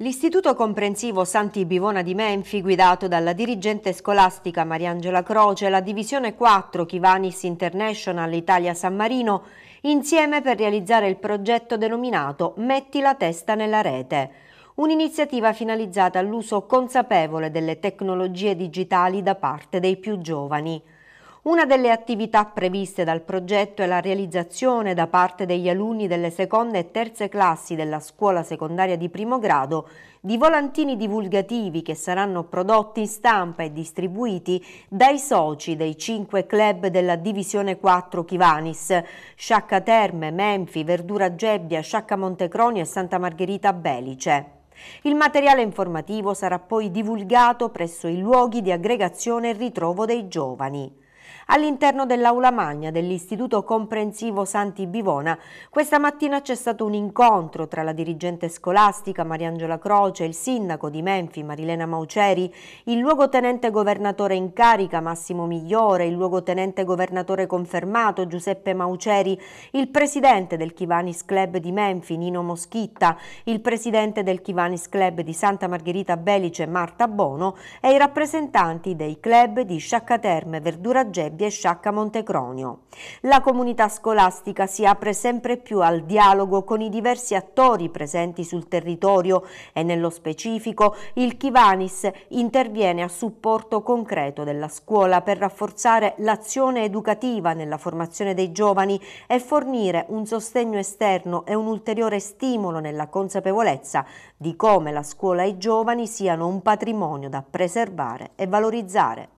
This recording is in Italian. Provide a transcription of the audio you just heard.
L'Istituto Comprensivo Santi Bivona di Menfi, guidato dalla dirigente scolastica Mariangela Croce, la Divisione 4 Chivanis International Italia San Marino, insieme per realizzare il progetto denominato Metti la testa nella rete, un'iniziativa finalizzata all'uso consapevole delle tecnologie digitali da parte dei più giovani. Una delle attività previste dal progetto è la realizzazione da parte degli alunni delle seconde e terze classi della scuola secondaria di primo grado di volantini divulgativi che saranno prodotti in stampa e distribuiti dai soci dei cinque club della Divisione 4 Chivanis, Sciacca Terme, Menfi, Verdura Gebbia, Sciacca Montecronio e Santa Margherita Belice. Il materiale informativo sarà poi divulgato presso i luoghi di aggregazione e ritrovo dei giovani. All'interno dell'aula magna dell'Istituto Comprensivo Santi Bivona, questa mattina c'è stato un incontro tra la dirigente scolastica Mariangela Croce, il sindaco di Menfi Marilena Mauceri, il luogotenente governatore in carica Massimo Migliore, il luogotenente governatore confermato Giuseppe Mauceri, il presidente del Chivanis Club di Menfi Nino Moschitta, il presidente del Chivanis Club di Santa Margherita Belice Marta Bono e i rappresentanti dei club di Sciaccaterme, Verduraggiano Gebbi e Sciacca Montecronio. La comunità scolastica si apre sempre più al dialogo con i diversi attori presenti sul territorio e nello specifico il Chivanis interviene a supporto concreto della scuola per rafforzare l'azione educativa nella formazione dei giovani e fornire un sostegno esterno e un ulteriore stimolo nella consapevolezza di come la scuola e i giovani siano un patrimonio da preservare e valorizzare.